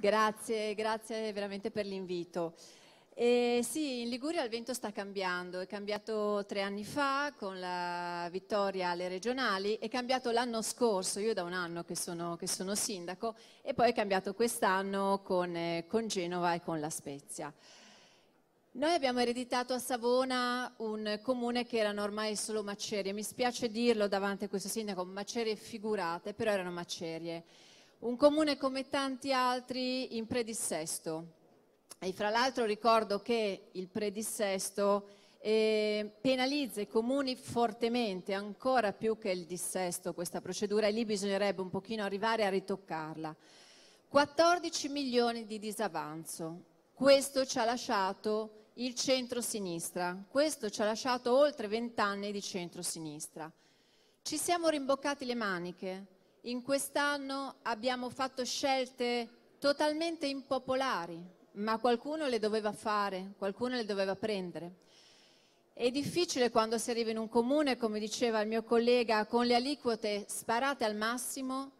Grazie, grazie veramente per l'invito. Eh, sì, in Liguria il vento sta cambiando, è cambiato tre anni fa con la vittoria alle regionali, è cambiato l'anno scorso, io da un anno che sono, che sono sindaco, e poi è cambiato quest'anno con, eh, con Genova e con La Spezia. Noi abbiamo ereditato a Savona un comune che erano ormai solo macerie, mi spiace dirlo davanti a questo sindaco, macerie figurate, però erano macerie un comune come tanti altri in predissesto. E fra l'altro ricordo che il predissesto eh, penalizza i comuni fortemente, ancora più che il dissesto questa procedura e lì bisognerebbe un pochino arrivare a ritoccarla. 14 milioni di disavanzo, questo ci ha lasciato il centro-sinistra, questo ci ha lasciato oltre 20 anni di centro-sinistra. Ci siamo rimboccati le maniche, in quest'anno abbiamo fatto scelte totalmente impopolari, ma qualcuno le doveva fare, qualcuno le doveva prendere. È difficile quando si arriva in un comune, come diceva il mio collega, con le aliquote sparate al massimo,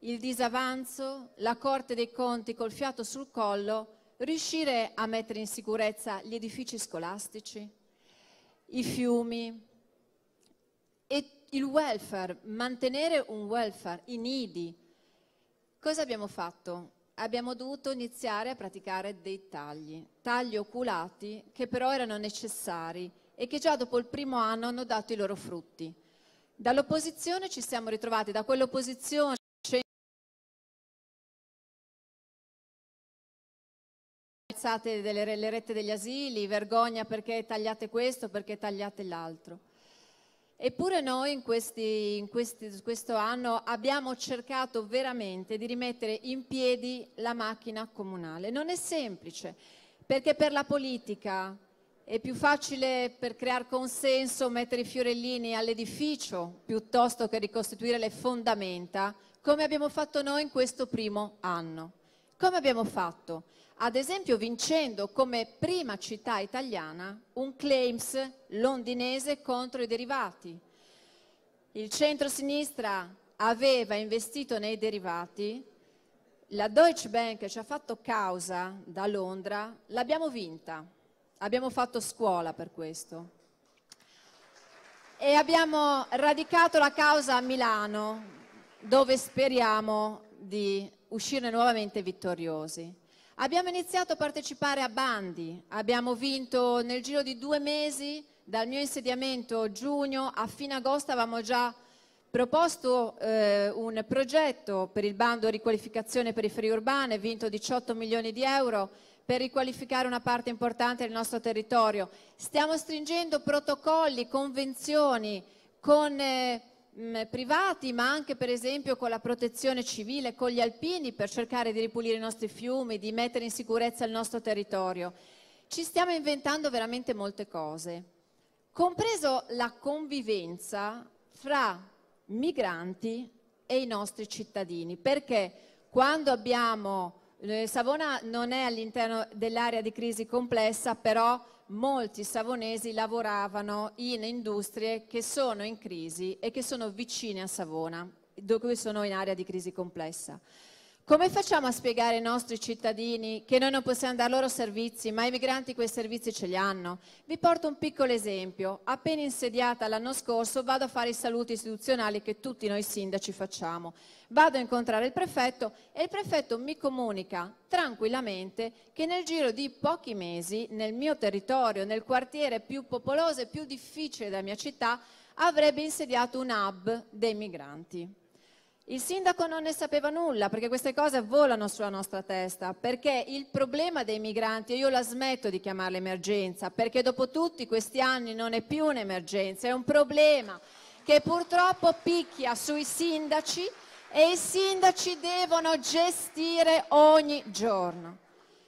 il disavanzo, la Corte dei Conti col fiato sul collo, riuscire a mettere in sicurezza gli edifici scolastici, i fiumi e il welfare, mantenere un welfare, i nidi. Cosa abbiamo fatto? Abbiamo dovuto iniziare a praticare dei tagli, tagli oculati che però erano necessari e che già dopo il primo anno hanno dato i loro frutti. Dall'opposizione ci siamo ritrovati, da quell'opposizione alzate delle, le rette degli asili, vergogna perché tagliate questo, perché tagliate l'altro. Eppure noi in, questi, in questi, questo anno abbiamo cercato veramente di rimettere in piedi la macchina comunale. Non è semplice, perché per la politica è più facile per creare consenso mettere i fiorellini all'edificio piuttosto che ricostituire le fondamenta, come abbiamo fatto noi in questo primo anno. Come abbiamo fatto? Ad esempio vincendo come prima città italiana un claims londinese contro i derivati. Il centro-sinistra aveva investito nei derivati, la Deutsche Bank ci ha fatto causa da Londra, l'abbiamo vinta, abbiamo fatto scuola per questo. E abbiamo radicato la causa a Milano, dove speriamo di uscirne nuovamente vittoriosi. Abbiamo iniziato a partecipare a bandi, abbiamo vinto nel giro di due mesi, dal mio insediamento giugno a fine agosto avevamo già proposto eh, un progetto per il bando riqualificazione periferie urbane, vinto 18 milioni di euro per riqualificare una parte importante del nostro territorio. Stiamo stringendo protocolli, convenzioni con... Eh, Mm, privati, ma anche per esempio con la protezione civile, con gli alpini, per cercare di ripulire i nostri fiumi, di mettere in sicurezza il nostro territorio. Ci stiamo inventando veramente molte cose, compreso la convivenza fra migranti e i nostri cittadini, perché quando abbiamo... Eh, Savona non è all'interno dell'area di crisi complessa, però molti savonesi lavoravano in industrie che sono in crisi e che sono vicine a Savona, dove sono in area di crisi complessa. Come facciamo a spiegare ai nostri cittadini che noi non possiamo dar loro servizi, ma i migranti quei servizi ce li hanno? Vi porto un piccolo esempio. Appena insediata l'anno scorso vado a fare i saluti istituzionali che tutti noi sindaci facciamo. Vado a incontrare il prefetto e il prefetto mi comunica tranquillamente che nel giro di pochi mesi nel mio territorio, nel quartiere più popoloso e più difficile della mia città, avrebbe insediato un hub dei migranti. Il sindaco non ne sapeva nulla perché queste cose volano sulla nostra testa, perché il problema dei migranti, io la smetto di chiamarla emergenza, perché dopo tutti questi anni non è più un'emergenza, è un problema che purtroppo picchia sui sindaci e i sindaci devono gestire ogni giorno.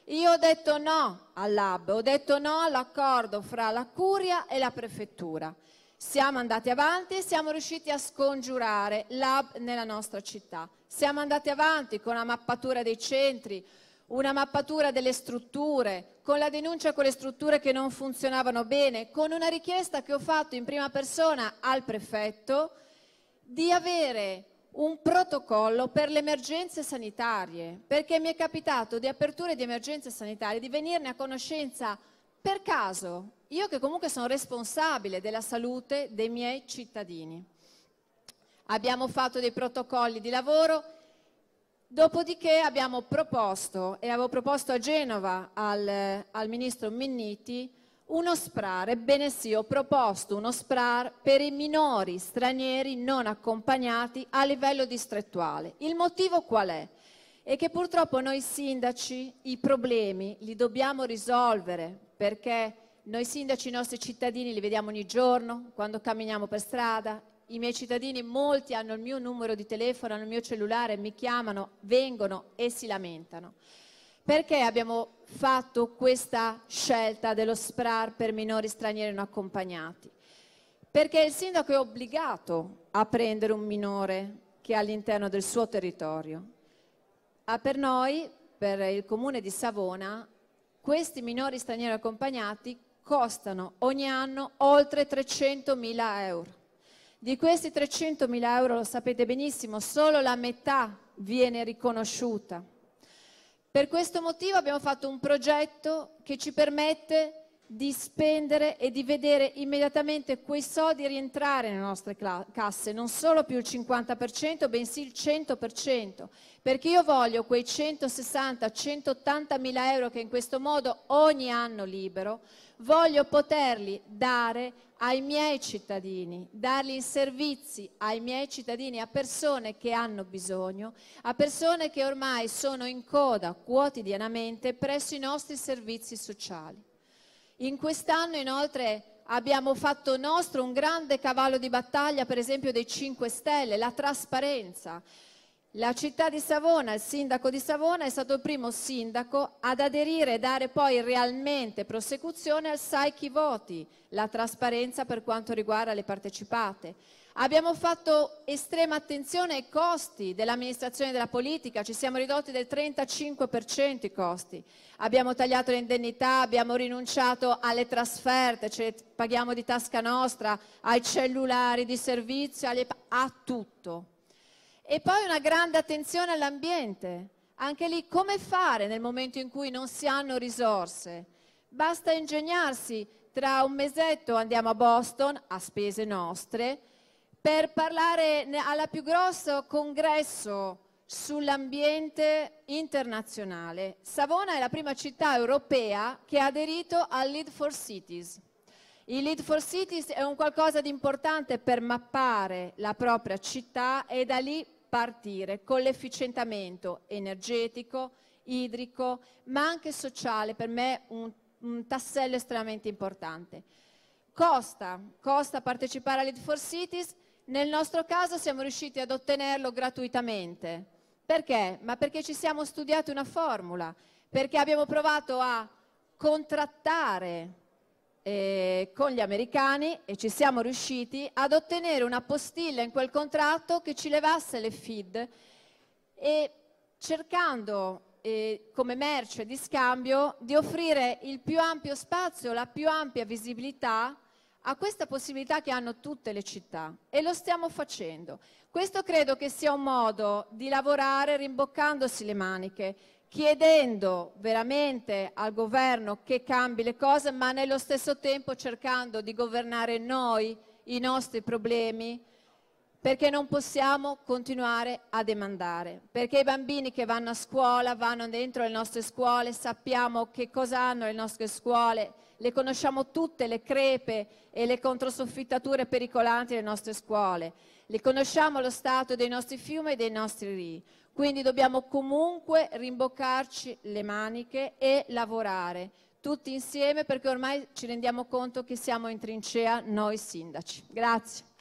Io ho detto no all'AB, ho detto no all'accordo fra la Curia e la Prefettura. Siamo andati avanti e siamo riusciti a scongiurare l'hub nella nostra città. Siamo andati avanti con la mappatura dei centri, una mappatura delle strutture, con la denuncia con le strutture che non funzionavano bene, con una richiesta che ho fatto in prima persona al prefetto di avere un protocollo per le emergenze sanitarie, perché mi è capitato di aperture di emergenze sanitarie, di venirne a conoscenza per caso, io che comunque sono responsabile della salute dei miei cittadini, abbiamo fatto dei protocolli di lavoro, dopodiché abbiamo proposto, e avevo proposto a Genova al, al ministro Minniti, uno SPRAR, ebbene sì, ho proposto uno SPRAR per i minori stranieri non accompagnati a livello distrettuale. Il motivo qual è? È che purtroppo noi sindaci i problemi li dobbiamo risolvere perché noi sindaci, i nostri cittadini li vediamo ogni giorno, quando camminiamo per strada, i miei cittadini, molti hanno il mio numero di telefono, hanno il mio cellulare, mi chiamano, vengono e si lamentano. Perché abbiamo fatto questa scelta dello SPRAR per minori stranieri non accompagnati? Perché il sindaco è obbligato a prendere un minore che è all'interno del suo territorio. Ah, per noi, per il comune di Savona, questi minori stranieri accompagnati costano ogni anno oltre 300.000 euro. Di questi 300.000 euro, lo sapete benissimo, solo la metà viene riconosciuta. Per questo motivo abbiamo fatto un progetto che ci permette di spendere e di vedere immediatamente quei soldi rientrare nelle nostre casse, non solo più il 50%, bensì il 100%, perché io voglio quei 160-180 mila euro che in questo modo ogni anno libero, voglio poterli dare ai miei cittadini, darli in servizi ai miei cittadini, a persone che hanno bisogno, a persone che ormai sono in coda quotidianamente presso i nostri servizi sociali. In quest'anno inoltre abbiamo fatto nostro un grande cavallo di battaglia, per esempio dei 5 Stelle, la trasparenza. La città di Savona, il sindaco di Savona è stato il primo sindaco ad aderire e dare poi realmente prosecuzione al sai chi voti, la trasparenza per quanto riguarda le partecipate. Abbiamo fatto estrema attenzione ai costi dell'amministrazione della politica, ci siamo ridotti del 35% i costi. Abbiamo tagliato le indennità, abbiamo rinunciato alle trasferte, ce le paghiamo di tasca nostra, ai cellulari di servizio, a tutto. E poi una grande attenzione all'ambiente. Anche lì come fare nel momento in cui non si hanno risorse? Basta ingegnarsi, tra un mesetto andiamo a Boston a spese nostre, per parlare alla più grosso congresso sull'ambiente internazionale. Savona è la prima città europea che ha aderito al Lead for Cities. Il Lead for Cities è un qualcosa di importante per mappare la propria città e da lì partire con l'efficientamento energetico, idrico, ma anche sociale, per me un, un tassello estremamente importante. Costa, costa partecipare al Lead for Cities, nel nostro caso siamo riusciti ad ottenerlo gratuitamente. Perché? Ma perché ci siamo studiati una formula, perché abbiamo provato a contrattare eh, con gli americani e ci siamo riusciti ad ottenere una postilla in quel contratto che ci levasse le feed e cercando eh, come merce di scambio di offrire il più ampio spazio, la più ampia visibilità a questa possibilità che hanno tutte le città e lo stiamo facendo. Questo credo che sia un modo di lavorare rimboccandosi le maniche, chiedendo veramente al governo che cambi le cose, ma nello stesso tempo cercando di governare noi, i nostri problemi, perché non possiamo continuare a demandare, perché i bambini che vanno a scuola, vanno dentro le nostre scuole, sappiamo che cosa hanno le nostre scuole, le conosciamo tutte le crepe e le controsoffittature pericolanti delle nostre scuole, le conosciamo lo stato dei nostri fiumi e dei nostri rii, quindi dobbiamo comunque rimboccarci le maniche e lavorare tutti insieme perché ormai ci rendiamo conto che siamo in trincea noi sindaci. Grazie.